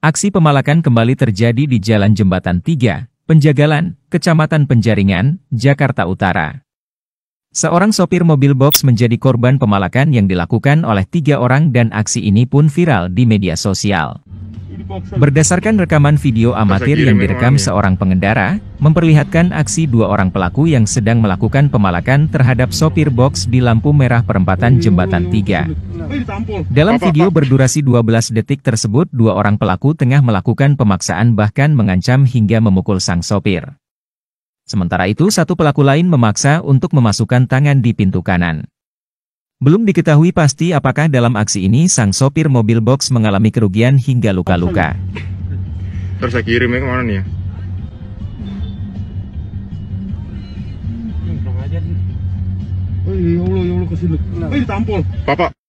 Aksi pemalakan kembali terjadi di Jalan Jembatan 3, Penjagalan, Kecamatan Penjaringan, Jakarta Utara. Seorang sopir mobil box menjadi korban pemalakan yang dilakukan oleh tiga orang dan aksi ini pun viral di media sosial. Berdasarkan rekaman video amatir yang direkam ya? seorang pengendara, memperlihatkan aksi dua orang pelaku yang sedang melakukan pemalakan terhadap sopir box di lampu merah perempatan jembatan 3. Dalam video berdurasi 12 detik tersebut dua orang pelaku tengah melakukan pemaksaan bahkan mengancam hingga memukul sang sopir. Sementara itu satu pelaku lain memaksa untuk memasukkan tangan di pintu kanan. Belum diketahui pasti apakah dalam aksi ini sang sopir mobil box mengalami kerugian hingga luka-luka. Terus saya kirimnya kemana nih ya? Oh, ya Allah, ya Allah, kesini. Nah. Eh, tampol. Bapak.